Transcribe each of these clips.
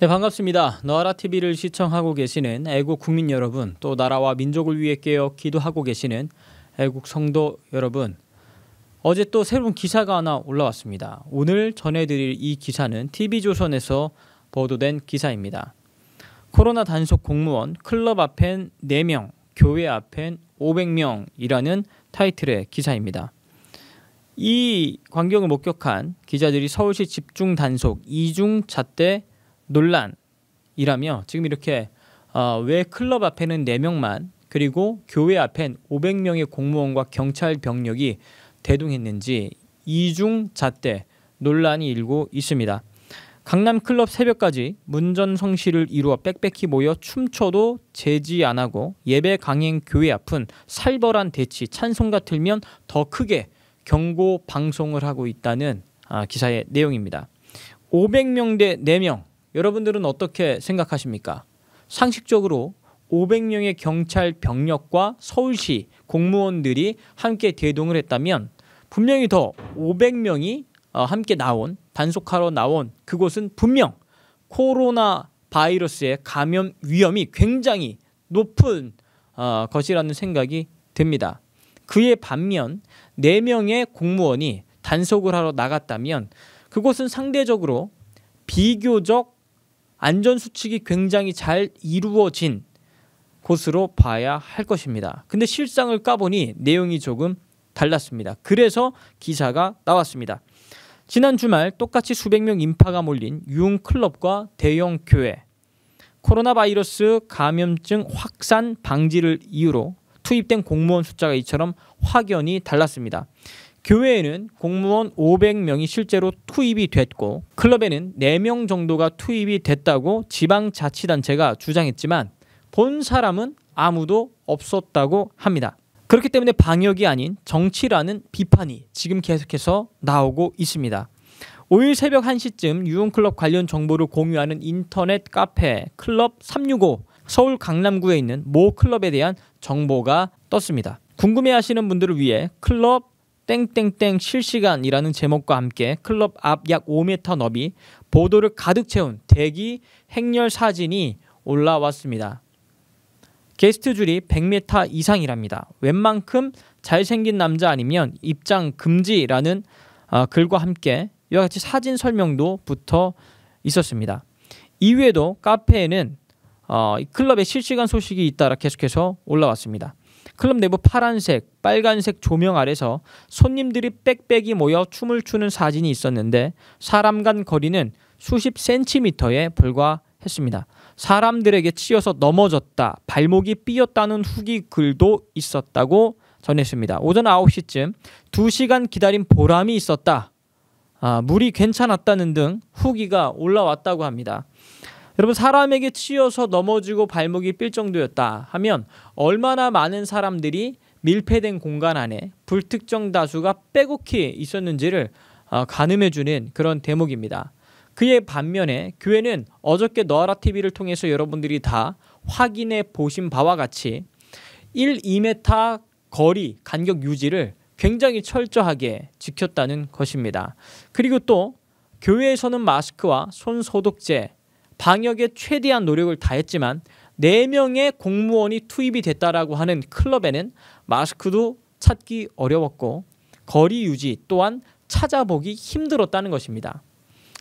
네, 반갑습니다. 너아라 TV를 시청하고 계시는 애국 국민 여러분, 또 나라와 민족을 위해 깨어 기도하고 계시는 애국 성도 여러분. 어제 또 새로운 기사가 하나 올라왔습니다. 오늘 전해드릴 이 기사는 TV조선에서 보도된 기사입니다. 코로나 단속 공무원 클럽 앞엔 4명, 교회 앞엔 500명이라는 타이틀의 기사입니다. 이 광경을 목격한 기자들이 서울시 집중 단속 이중 잣대 논란이라며 지금 이렇게 어, 왜 클럽 앞에는 4명만 그리고 교회 앞엔 500명의 공무원과 경찰 병력이 대동했는지 이중 잣대 논란이 일고 있습니다. 강남 클럽 새벽까지 문전성시를 이루어 빽빽히 모여 춤춰도 재지안 하고 예배 강행 교회 앞은 살벌한 대치 찬송같으면더 크게 경고 방송을 하고 있다는 아, 기사의 내용입니다. 500명 대 4명 여러분들은 어떻게 생각하십니까? 상식적으로 500명의 경찰 병력과 서울시 공무원들이 함께 대동을 했다면 분명히 더 500명이 어, 함께 나온 단속하러 나온 그곳은 분명 코로나 바이러스의 감염 위험이 굉장히 높은 어, 것이라는 생각이 듭니다. 그에 반면 4명의 공무원이 단속을 하러 나갔다면 그곳은 상대적으로 비교적 안전 수칙이 굉장히 잘 이루어진 곳으로 봐야 할 것입니다. 근데 실상을 까보니 내용이 조금 달랐습니다. 그래서 기사가 나왔습니다. 지난 주말 똑같이 수백 명 인파가 몰린 유 클럽과 대형 교회 코로나 바이러스 감염증 확산 방지를 이유로 투입된 공무원 숫자가 이처럼 확연히 달랐습니다. 교회에는 공무원 500명이 실제로 투입이 됐고 클럽에는 4명 정도가 투입이 됐다고 지방자치단체가 주장했지만 본 사람은 아무도 없었다고 합니다. 그렇기 때문에 방역이 아닌 정치라는 비판이 지금 계속해서 나오고 있습니다. 5일 새벽 1시쯤 유흥클럽 관련 정보를 공유하는 인터넷 카페 클럽 365 서울 강남구에 있는 모 클럽에 대한 정보가 떴습니다. 궁금해하시는 분들을 위해 클럽 땡땡땡 실시간이라는 제목과 함께 클럽 앞 약 5m 너비 보도를 가득 채운 대기 행렬 사진이 올라왔습니다. 게스트 줄이 100m 이상이랍니다. 웬만큼 잘생긴 남자 아니면 입장 금지라는 아, 글과 함께 이와 같이 사진 설명도 붙어 있었습니다. 이외에도 카페에는 어, 클럽의 실시간 소식이 잇따라 계속해서 올라왔습니다. 클럽 내부 파란색, 빨간색 조명 아래서 손님들이 빽빽이 모여 춤을 추는 사진이 있었는데 사람 간 거리는 수십 센티미터에 불과했습니다. 사람들에게 치여서 넘어졌다, 발목이 삐었다는 후기 글도 있었다고 전했습니다. 오전 9시쯤 2시간 기다린 보람이 있었다. 아, 물이 괜찮았다는 등 후기가 올라왔다고 합니다. 여러분 사람에게 치여서 넘어지고 발목이 삘 정도였다 하면 얼마나 많은 사람들이 밀폐된 공간 안에 불특정 다수가 빼곡히 있었는지를 아, 가늠해 주는 그런 대목입니다. 그의 반면에 교회는 어저께 너아라 TV를 통해서 여러분들이 다 확인해 보신 바와 같이 1, 2m 거리 간격 유지를 굉장히 철저하게 지켰다는 것입니다. 그리고 또 교회에서는 마스크와 손 소독제 방역에 최대한 노력을 다했지만 4명의 공무원이 투입이 됐다라고 하는 클럽에는 마스크도 찾기 어려웠고 거리 유지 또한 찾아보기 힘들었다는 것입니다.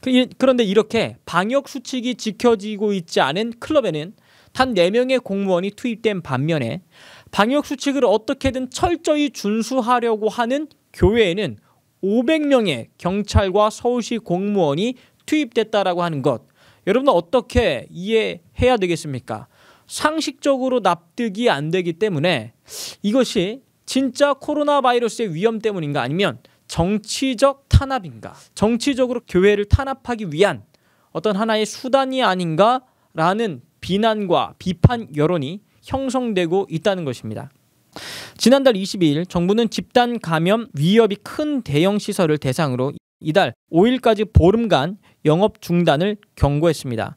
그 그런데 이렇게 방역 수칙이 지켜지고 있지 않은 클럽에는 단 4명의 공무원이 투입된 반면에 방역 수칙을 어떻게든 철저히 준수하려고 하는 교회에는 500명의 경찰과 서울시 공무원이 투입됐다라고 하는 것 여러분은 어떻게 이해해야 되겠습니까? 상식적으로 납득이 안 되기 때문에 이것이 진짜 코로나 바이러스의 위험 때문인가 아니면 정치적 탄압인가 정치적으로 교회를 탄압하기 위한 어떤 하나의 수단이 아닌가라는 비난과 비판 여론이 형성되고 있다는 것입니다. 지난달 22일 정부는 집단 감염 위협이 큰 대형 시설을 대상으로 이달 5일까지 보름간 영업 중단을 경고했습니다.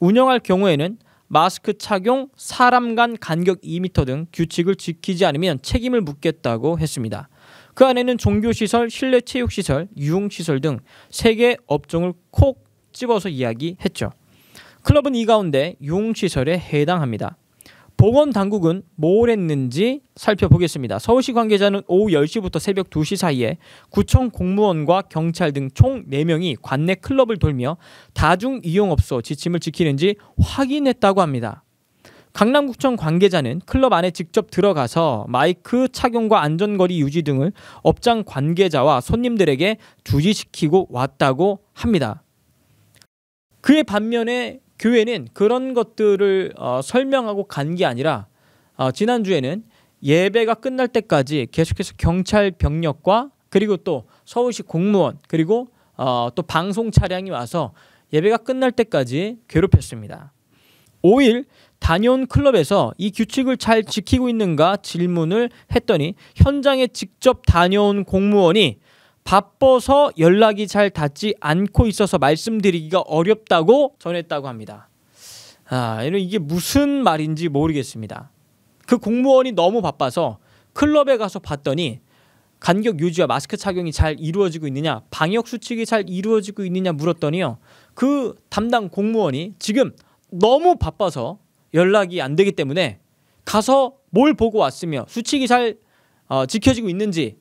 운영할 경우에는 마스크 착용, 사람 간 간격 2m 등 규칙을 지키지 않으면 책임을 묻겠다고 했습니다. 그 안에는 종교시설, 실내 체육시설, 유흥시설 등 3개 업종을 콕 집어서 이야기했죠. 클럽은 이 가운데 유흥시설에 해당합니다. 보건 당국은 뭘 했는지 살펴보겠습니다. 서울시 관계자는 오후 10시부터 새벽 2시 사이에 구청 공무원과 경찰 등 총 4명이 관내 클럽을 돌며 다중 이용업소 지침을 지키는지 확인했다고 합니다. 강남구청 관계자는 클럽 안에 직접 들어가서 마이크 착용과 안전거리 유지 등을 업장 관계자와 손님들에게 주지시키고 왔다고 합니다. 그의 반면에 교회는 그런 것들을 어, 설명하고 간 게 아니라 어, 지난주에는 예배가 끝날 때까지 계속해서 경찰 병력과 그리고 또 서울시 공무원 그리고 어, 또 방송 차량이 와서 예배가 끝날 때까지 괴롭혔습니다. 5일 다녀온 클럽에서 이 규칙을 잘 지키고 있는가 질문을 했더니 현장에 직접 다녀온 공무원이 바빠서 연락이 잘 닿지 않고 있어서 말씀드리기가 어렵다고 전했다고 합니다. 아, 이게 무슨 말인지 모르겠습니다. 그 공무원이 너무 바빠서 클럽에 가서 봤더니 간격 유지와 마스크 착용이 잘 이루어지고 있느냐, 방역 수칙이 잘 이루어지고 있느냐 물었더니요. 그 담당 공무원이 지금 너무 바빠서 연락이 안 되기 때문에 가서 뭘 보고 왔으며 수칙이 잘 어, 지켜지고 있는지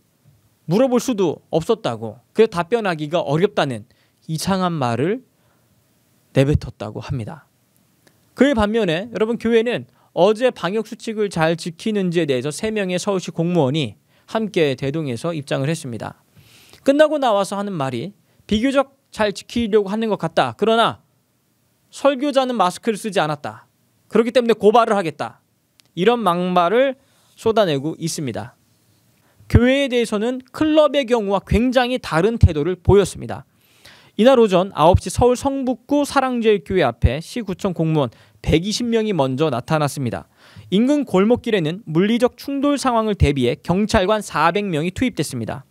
물어볼 수도 없었다고 그 답변하기가 어렵다는 이상한 말을 내뱉었다고 합니다. 그에 반면에 여러분 교회는 어제 방역 수칙을 잘 지키는지에 대해서 3명의 서울시 공무원이 함께 대동해서 입장을 했습니다. 끝나고 나와서 하는 말이 비교적 잘 지키려고 하는 것 같다. 그러나 설교자는 마스크를 쓰지 않았다. 그렇기 때문에 고발을 하겠다. 이런 막말을 쏟아내고 있습니다. 교회에 대해서는 클럽의 경우와 굉장히 다른 태도를 보였습니다. 이날 오전 9시 서울 성북구 사랑제일교회 앞에 시구청 공무원 120명이 먼저 나타났습니다. 인근 골목길에는 물리적 충돌 상황을 대비해 경찰관 400명이 투입됐습니다.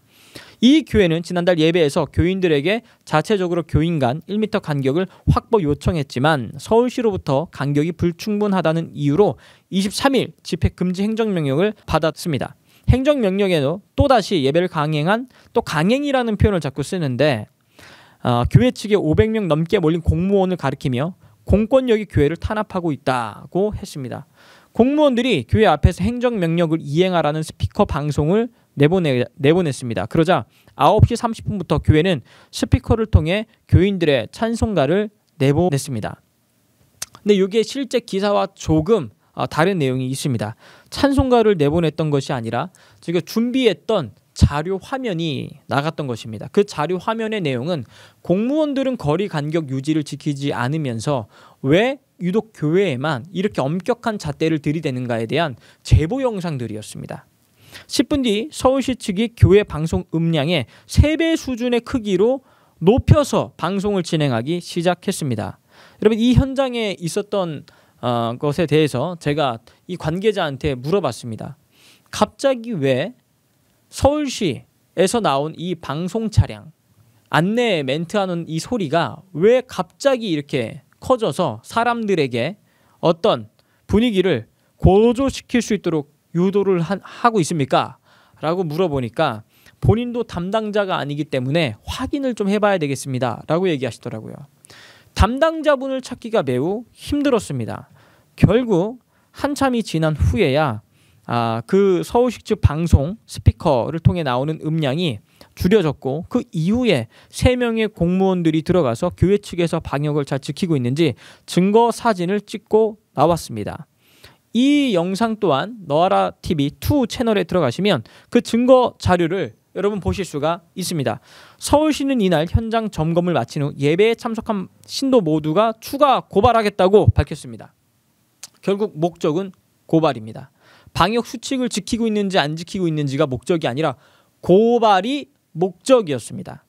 이 교회는 지난달 예배에서 교인들에게 자체적으로 교인 간 1m 간격을 확보 요청했지만 서울시로부터 간격이 불충분하다는 이유로 23일 집회 금지 행정명령을 받았습니다. 행정명령에도 또다시 예배를 강행한 또 강행이라는 표현을 자꾸 쓰는데 어, 교회 측에 500명 넘게 몰린 공무원을 가리키며 공권력이 교회를 탄압하고 있다고 했습니다. 공무원들이 교회 앞에서 행정명령을 이행하라는 스피커 방송을 내보내, 내보냈습니다. 그러자 9시 30분부터 교회는 스피커를 통해 교인들의 찬송가를 내보냈습니다. 근데 이게 실제 기사와 조금 아, 다른 내용이 있습니다. 찬송가를 내보냈던 것이 아니라 지금 준비했던 자료 화면이 나갔던 것입니다. 그 자료 화면의 내용은 공무원들은 거리 간격 유지를 지키지 않으면서 왜 유독 교회에만 이렇게 엄격한 잣대를 들이대는가에 대한 제보 영상들이었습니다. 10분 뒤 서울시 측이 교회 방송 음량의 3배 수준의 크기로 높여서 방송을 진행하기 시작했습니다. 여러분 이 현장에 있었던 어, 것에 대해서 제가 이 관계자한테 물어봤습니다. 갑자기 왜 서울시에서 나온 이 방송 차량 안내 멘트하는 이 소리가 왜 갑자기 이렇게 커져서 사람들에게 어떤 분위기를 고조시킬 수 있도록 유도를 한, 하고 있습니까? 라고 물어보니까 본인도 담당자가 아니기 때문에 확인을 좀 해봐야 되겠습니다. 라고 얘기하시더라고요. 담당자분을 찾기가 매우 힘들었습니다. 결국 한참이 지난 후에야 아, 그 서울식 즉 방송 스피커를 통해 나오는 음량이 줄여졌고 그 이후에 세 명의 공무원들이 들어가서 교회 측에서 방역을 잘 지키고 있는지 증거 사진을 찍고 나왔습니다. 이 영상 또한 너아라 TV 2 채널에 들어가시면 그 증거 자료를 여러분 보실 수가 있습니다. 서울시는 이날 현장 점검을 마친 후 예배에 참석한 신도 모두가 추가 고발하겠다고 밝혔습니다. 결국 목적은 고발입니다. 방역 수칙을 지키고 있는지 안 지키고 있는지가 목적이 아니라 고발이 목적이었습니다.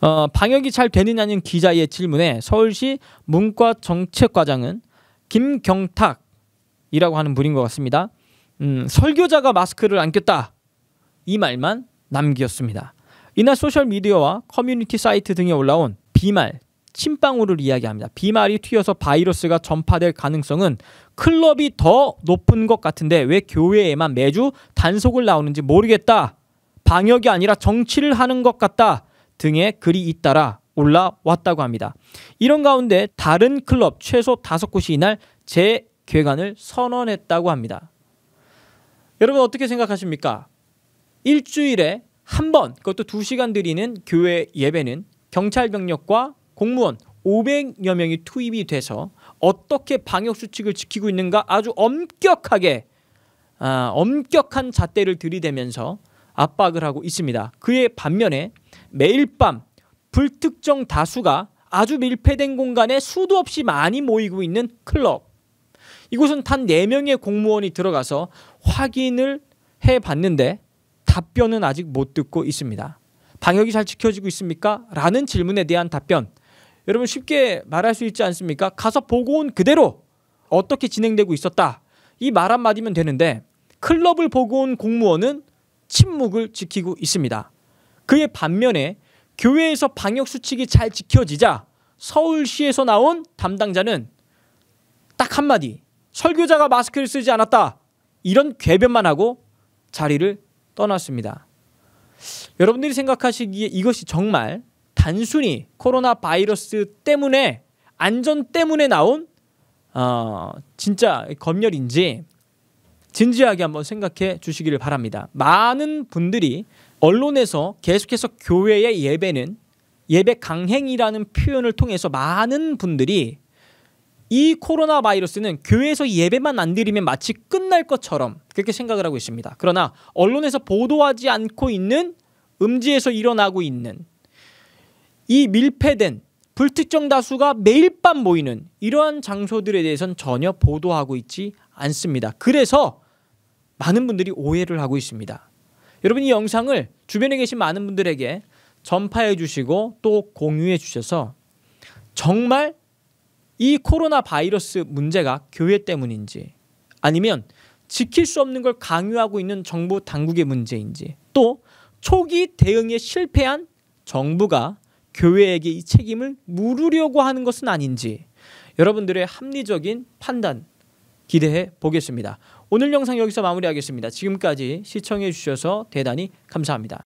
어, 방역이 잘 되느냐는 기자의 질문에 서울시 문과정책과장은 김경탁이라고 하는 분인 것 같습니다. 음, 설교자가 마스크를 안 꼈다 이 말만 남기었습니다. 이날 소셜 미디어와 커뮤니티 사이트 등에 올라온 비말, 침방울을 이야기합니다. 비말이 튀어서 바이러스가 전파될 가능성은 클럽이 더 높은 것 같은데 왜 교회에만 매주 단속을 나오는지 모르겠다. 방역이 아니라 정치를 하는 것 같다. 등의 글이 잇따라 올라왔다고 합니다. 이런 가운데 다른 클럽 최소 다섯 곳이 이날 재개관을 선언했다고 합니다. 여러분 어떻게 생각하십니까? 일주일에 한 번, 그것도 두 시간 드리는 교회 예배는 경찰 병력과 공무원 500여 명이 투입이 돼서 어떻게 방역 수칙을 지키고 있는가 아주 엄격하게 아, 엄격한 잣대를 들이대면서 압박을 하고 있습니다. 그의 반면에 매일 밤 불특정 다수가 아주 밀폐된 공간에 수도 없이 많이 모이고 있는 클럽. 이곳은 단 4명의 공무원이 들어가서 확인을 해 봤는데 답변은 아직 못 듣고 있습니다. 방역이 잘 지켜지고 있습니까? 라는 질문에 대한 답변. 여러분 쉽게 말할 수 있지 않습니까? 가서 보고 온 그대로 어떻게 진행되고 있었다. 이 말 한마디면 되는데 클럽을 보고 온 공무원은 침묵을 지키고 있습니다. 그의 반면에 교회에서 방역 수칙이 잘 지켜지자 서울시에서 나온 담당자는 딱 한마디 설교자가 마스크를 쓰지 않았다 이런 궤변만 하고 자리를 떠났습니다. 여러분들이 생각하시기에 이것이 정말 단순히 코로나 바이러스 때문에 안전 때문에 나온 어, 진짜 검열인지 진지하게 한번 생각해 주시기를 바랍니다. 많은 분들이 언론에서 계속해서 교회의 예배는 예배 강행이라는 표현을 통해서 많은 분들이 이 코로나 바이러스는 교회에서 예배만 안 드리면 마치 끝날 것처럼 그렇게 생각을 하고 있습니다. 그러나 언론에서 보도하지 않고 있는 음지에서 일어나고 있는 이 밀폐된 불특정 다수가 매일 밤 모이는 이러한 장소들에 대해서는 전혀 보도하고 있지 않습니다. 그래서 많은 분들이 오해를 하고 있습니다. 여러분 이 영상을 주변에 계신 많은 분들에게 전파해 주시고 또 공유해 주셔서 정말 이 코로나 바이러스 문제가 교회 때문인지 아니면 지킬 수 없는 걸 강요하고 있는 정부 당국의 문제인지 또 초기 대응에 실패한 정부가 교회에게 이 책임을 물으려고 하는 것은 아닌지 여러분들의 합리적인 판단 기대해 보겠습니다. 오늘 영상 여기서 마무리하겠습니다. 지금까지 시청해 주셔서 대단히 감사합니다.